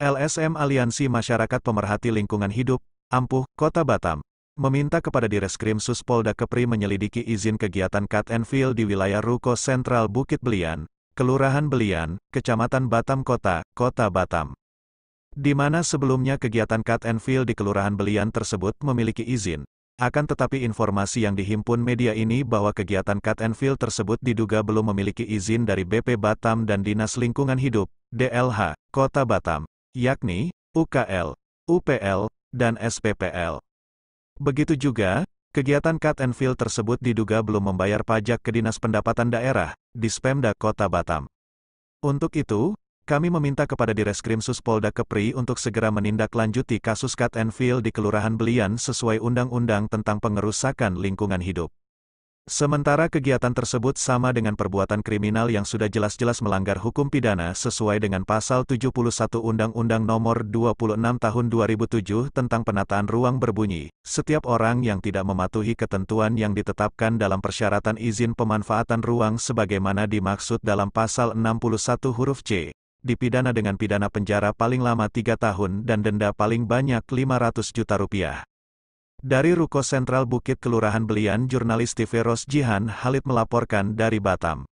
LSM Aliansi Masyarakat Pemerhati Lingkungan Hidup, Ampuh, Kota Batam, meminta kepada Direskrim Suspolda Kepri menyelidiki izin kegiatan cut and fill di wilayah Ruko Sentral Bukit Belian, Kelurahan Belian, Kecamatan Batam Kota, Kota Batam. Di mana sebelumnya kegiatan cut and fill di Kelurahan Belian tersebut memiliki izin, akan tetapi informasi yang dihimpun media ini bahwa kegiatan cut and fill tersebut diduga belum memiliki izin dari BP Batam dan Dinas Lingkungan Hidup, DLH, Kota Batam yakni UKL, UPL, dan SPPL. Begitu juga, kegiatan cut and fill tersebut diduga belum membayar pajak ke Dinas Pendapatan Daerah, di Spemda Kota Batam. Untuk itu, kami meminta kepada Direskrim Suspolda Kepri untuk segera menindaklanjuti kasus cut and fill di Kelurahan Belian sesuai Undang-Undang tentang Pengerusakan Lingkungan Hidup. Sementara kegiatan tersebut sama dengan perbuatan kriminal yang sudah jelas-jelas melanggar hukum pidana sesuai dengan pasal 71 Undang-Undang Nomor 26 Tahun 2007 tentang penataan ruang berbunyi, setiap orang yang tidak mematuhi ketentuan yang ditetapkan dalam persyaratan izin pemanfaatan ruang sebagaimana dimaksud dalam pasal 61 huruf C, dipidana dengan pidana penjara paling lama 3 tahun dan denda paling banyak 500 juta rupiah. Dari Ruko Sentral Bukit Kelurahan Belian, jurnalis TV Jihan Halid melaporkan dari Batam.